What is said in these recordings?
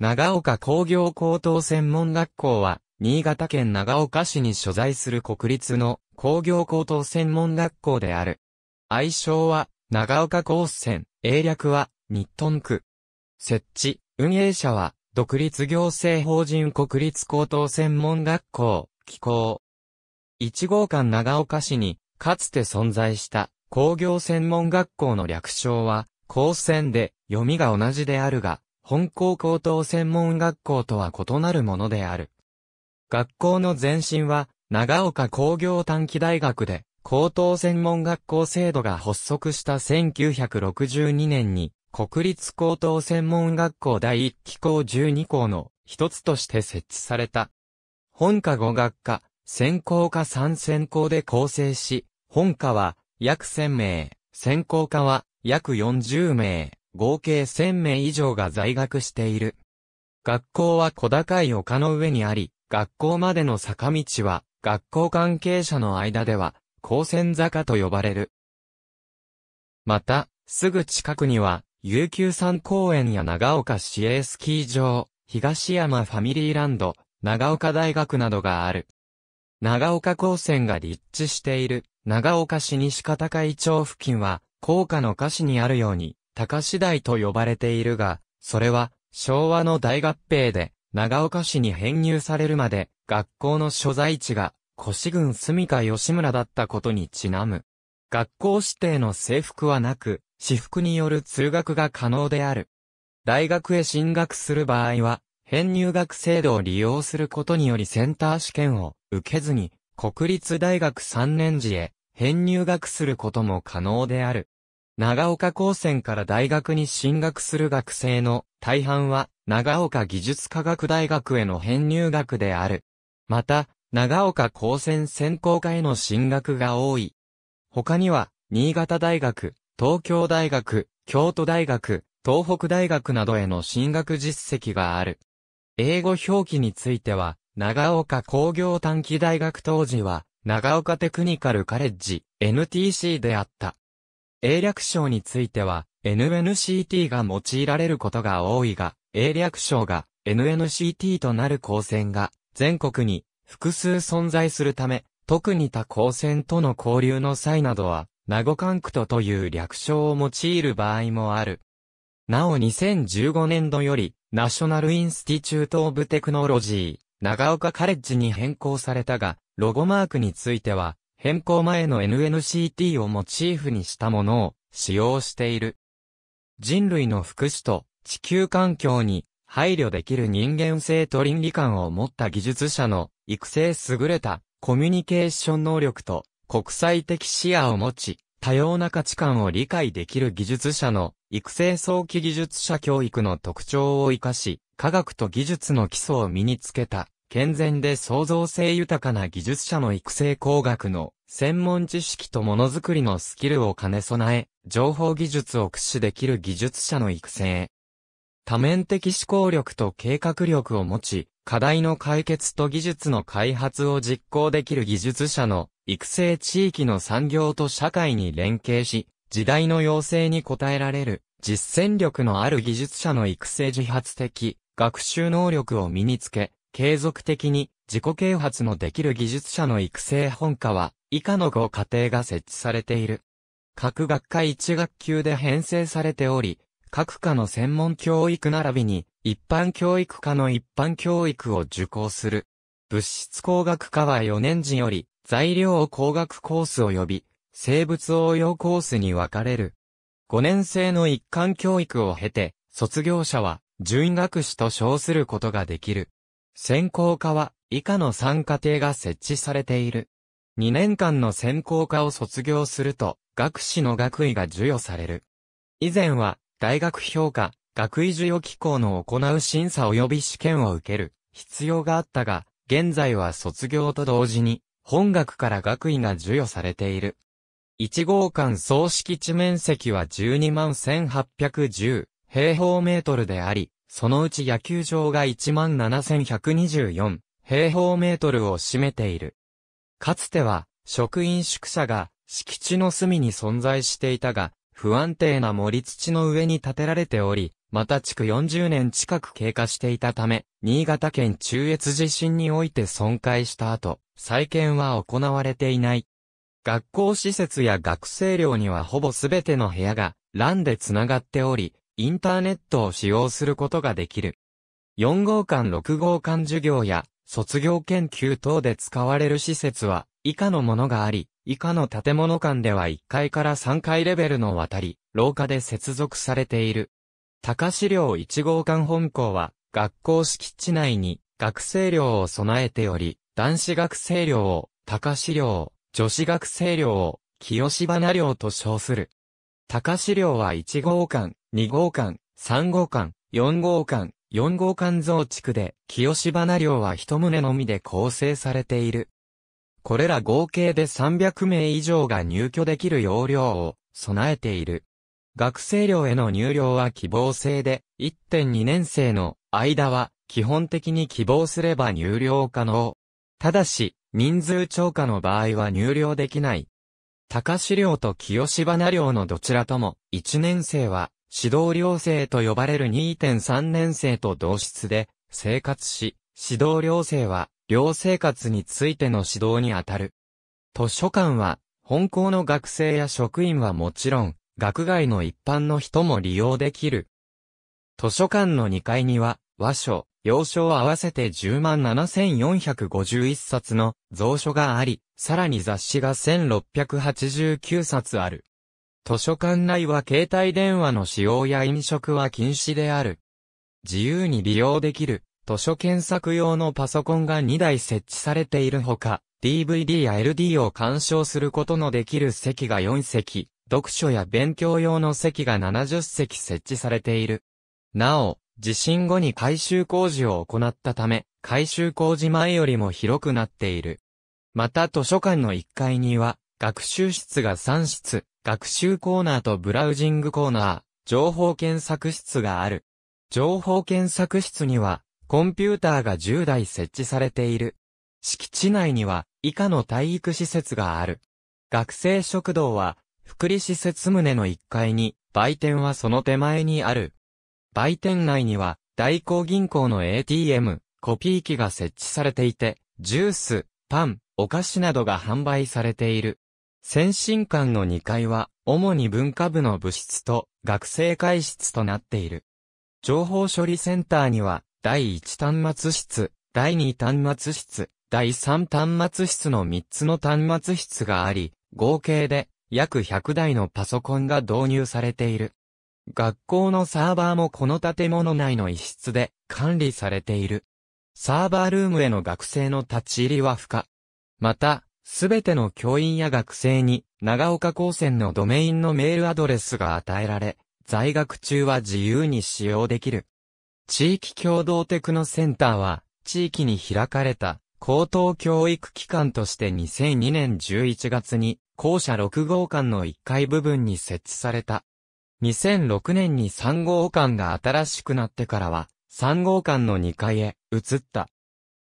長岡工業高等専門学校は、新潟県長岡市に所在する国立の工業高等専門学校である。愛称は、長岡高専、英略は、日東区。設置、運営者は、独立行政法人国立高等専門学校、機構。1号館長岡市に、かつて存在した工業専門学校の略称は、高専で、読みが同じであるが、本校高等専門学校とは異なるものである。学校の前身は、長岡工業短期大学で、高等専門学校制度が発足した1962年に、国立高等専門学校第1期校12校の一つとして設置された。本科語学科、専攻科3専攻で構成し、本科は約1000名、専攻科は約40名、合計1000名以上が在学している。学校は小高い丘の上にあり、学校までの坂道は、学校関係者の間では、高専坂と呼ばれる。また、すぐ近くには、悠久山公園や長岡市営スキー場、東山ファミリーランド、長岡大学などがある。長岡高専が立地している、長岡市西片海町付近は、高架の下市にあるように、高次第と呼ばれているが、それは、昭和の大合併で、長岡市に編入されるまで、学校の所在地が、越郡住か吉村だったことにちなむ。学校指定の制服はなく、私服による通学が可能である。大学へ進学する場合は、編入学制度を利用することによりセンター試験を受けずに、国立大学3年時へ編入学することも可能である。長岡高専から大学に進学する学生の大半は長岡技術科学大学への編入学である。また、長岡高専専攻科への進学が多い。他には、新潟大学、東京大学、京都大学、東北大学などへの進学実績がある。英語表記については、長岡工業短期大学当時は、長岡テクニカルカレッジ、NTC であった。英略称については、NNCT が用いられることが多いが、英略称が NNCT となる光線が全国に複数存在するため、特に他光線との交流の際などは、名護管区とという略称を用いる場合もある。なお2015年度より、ナショナルインスティチュート・オブ・テクノロジー、長岡カレッジに変更されたが、ロゴマークについては、変更前の NNCT をモチーフにしたものを使用している。人類の福祉と地球環境に配慮できる人間性と倫理観を持った技術者の育成優れたコミュニケーション能力と国際的視野を持ち、多様な価値観を理解できる技術者の育成早期技術者教育の特徴を活かし、科学と技術の基礎を身につけた。健全で創造性豊かな技術者の育成工学の専門知識とものづくりのスキルを兼ね備え、情報技術を駆使できる技術者の育成。多面的思考力と計画力を持ち、課題の解決と技術の開発を実行できる技術者の育成地域の産業と社会に連携し、時代の要請に応えられる実践力のある技術者の育成自発的学習能力を身につけ、継続的に自己啓発のできる技術者の育成本科は以下の5課程が設置されている。各学科1学級で編成されており、各科の専門教育並びに一般教育科の一般教育を受講する。物質工学科は4年時より材料工学コース及び生物応用コースに分かれる。5年生の一貫教育を経て、卒業者は、準学士と称することができる。専攻科は以下の3課程が設置されている。2年間の専攻科を卒業すると、学士の学位が授与される。以前は、大学評価、学位授与機構の行う審査及び試験を受ける必要があったが、現在は卒業と同時に、本学から学位が授与されている。1号館総敷地面積は12万1810平方メートルであり、そのうち野球場が17,124平方メートルを占めている。かつては、職員宿舎が敷地の隅に存在していたが、不安定な森土の上に建てられており、また地区40年近く経過していたため、新潟県中越地震において損壊した後、再建は行われていない。学校施設や学生寮にはほぼすべての部屋が、欄でつながっており、インターネットを使用することができる。4号館6号館授業や卒業研究等で使われる施設は以下のものがあり、以下の建物間では1階から3階レベルの渡り、廊下で接続されている。高資料1号館本校は、学校敷地内に学生寮を備えており、男子学生寮を、高資料、女子学生寮を、清芝花寮と称する。高資料は1号館、2号館、3号館、4号館、4号館増築で、清花寮は一棟のみで構成されている。これら合計で300名以上が入居できる容量を備えている。学生寮への入寮は希望制で、1.2年生の間は基本的に希望すれば入寮可能。ただし、人数超過の場合は入寮できない。高志寮と清芝花寮のどちらとも、1年生は指導寮生と呼ばれる2.3年生と同室で生活し、指導寮生は寮生活についての指導にあたる。図書館は本校の学生や職員はもちろん、学外の一般の人も利用できる。図書館の2階には、和書、洋書を合わせて107,451冊の蔵書があり、さらに雑誌が1689冊ある。図書館内は携帯電話の使用や飲食は禁止である。自由に利用できる、図書検索用のパソコンが2台設置されているほか、DVD や LD を鑑賞することのできる席が4席、読書や勉強用の席が70席設置されている。なお、地震後に改修工事を行ったため、改修工事前よりも広くなっている。また図書館の1階には、学習室が3室、学習コーナーとブラウジングコーナー、情報検索室がある。情報検索室には、コンピューターが10台設置されている。敷地内には、以下の体育施設がある。学生食堂は、福利施設棟の1階に、売店はその手前にある。売店内には、大港銀行の ATM、コピー機が設置されていて、ジュース、パン、お菓子などが販売されている。先進館の2階は、主に文化部の部室と学生会室となっている。情報処理センターには、第1端末室、第2端末室、第3端末室の3つの端末室があり、合計で約100台のパソコンが導入されている。学校のサーバーもこの建物内の一室で管理されている。サーバールームへの学生の立ち入りは不可。また、すべての教員や学生に、長岡高専のドメインのメールアドレスが与えられ、在学中は自由に使用できる。地域共同テクノセンターは、地域に開かれた高等教育機関として2002年11月に、校舎6号館の1階部分に設置された。2006年に3号館が新しくなってからは、3号館の2階へ移った。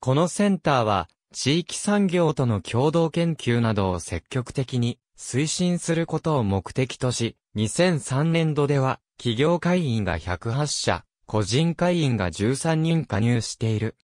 このセンターは、地域産業との共同研究などを積極的に推進することを目的とし、2003年度では企業会員が108社、個人会員が13人加入している。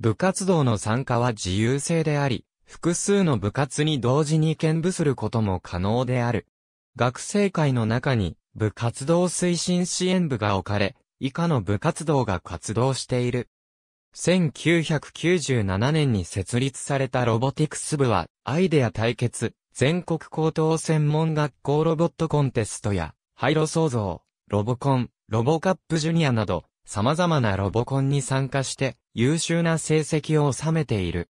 部活動の参加は自由制であり、複数の部活に同時に兼部することも可能である。学生会の中に部活動推進支援部が置かれ、以下の部活動が活動している。1997年に設立されたロボティクス部は、アイデア対決、全国高等専門学校ロボットコンテストや、廃炉創造、ロボコン、ロボカップジュニアなど、様々なロボコンに参加して優秀な成績を収めている。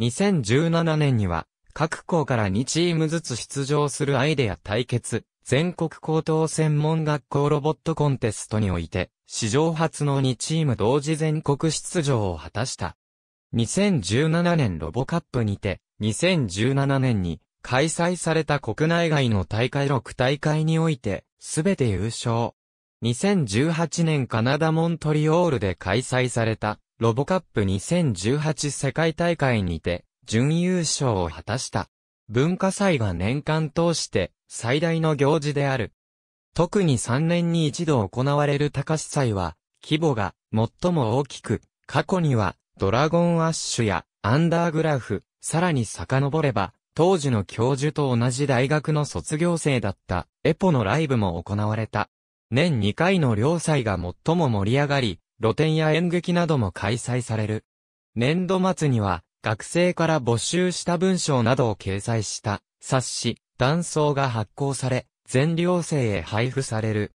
2017年には各校から2チームずつ出場するアイデア対決全国高等専門学校ロボットコンテストにおいて史上初の2チーム同時全国出場を果たした。2017年ロボカップにて、2017年に開催された国内外の大会6大会において、すべて優勝。2018年カナダモントリオールで開催されたロボカップ2018世界大会にて、準優勝を果たした。文化祭が年間通して最大の行事である特に3年に一度行われる高司祭は、規模が最も大きく、過去には、ドラゴンアッシュやアンダーグラフ、さらに遡れば、当時の教授と同じ大学の卒業生だったエポのライブも行われた。年2回の両祭が最も盛り上がり、露店や演劇なども開催される。年度末には、学生から募集した文章などを掲載した冊子、断層が発行され、全寮生へ配布される。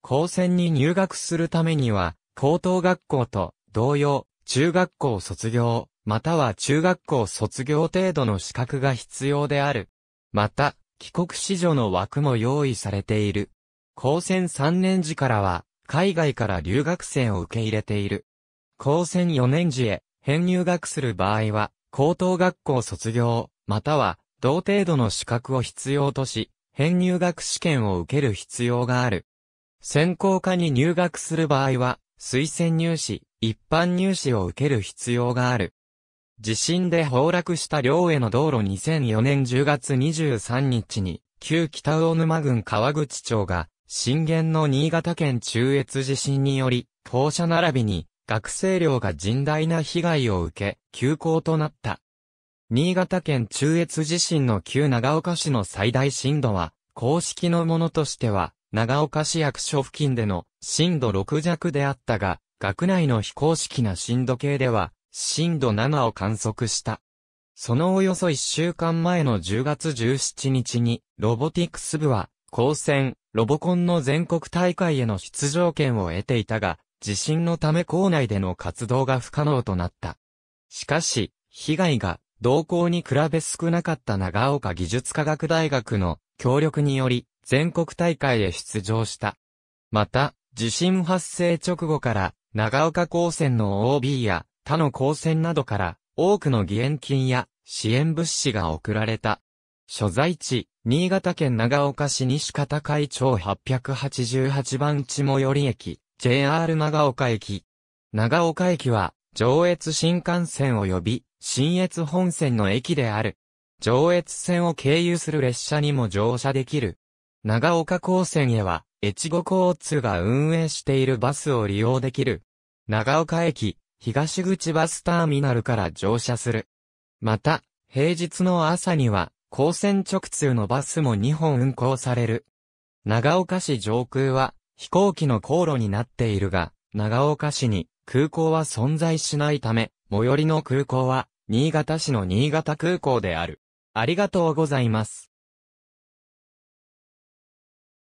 高専に入学するためには、高等学校と同様、中学校卒業、または中学校卒業程度の資格が必要である。また、帰国子女の枠も用意されている。高専3年時からは、海外から留学生を受け入れている。高専4年時へ、編入学する場合は、高等学校卒業、または、同程度の資格を必要とし、編入学試験を受ける必要がある。専攻科に入学する場合は、推薦入試、一般入試を受ける必要がある。地震で崩落した寮への道路2004年10月23日に、旧北大沼郡川口町が、震源の新潟県中越地震により、校舎並びに、学生寮が甚大な被害を受け、休校となった。新潟県中越地震の旧長岡市の最大震度は、公式のものとしては、長岡市役所付近での震度6弱であったが、学内の非公式な震度計では、震度7を観測した。そのおよそ1週間前の10月17日に、ロボティクス部は、高専、ロボコンの全国大会への出場権を得ていたが、地震のため校内での活動が不可能となった。しかし、被害が同校に比べ少なかった長岡技術科学大学の協力により、全国大会へ出場した。また、地震発生直後から、長岡高専の OB や他の高専などから、多くの義援金や支援物資が送られた。所在地、新潟県長岡市西片海町888番地最寄り駅、JR 長岡駅。長岡駅は、上越新幹線及び新越本線の駅である。上越線を経由する列車にも乗車できる。長岡高専へは、越後交通が運営しているバスを利用できる。長岡駅、東口バスターミナルから乗車する。また、平日の朝には、高専直通のバスも2本運行される。長岡市上空は、飛行機の航路になっているが、長岡市に空港は存在しないため、最寄りの空港は、新潟市の新潟空港である。ありがとうございます。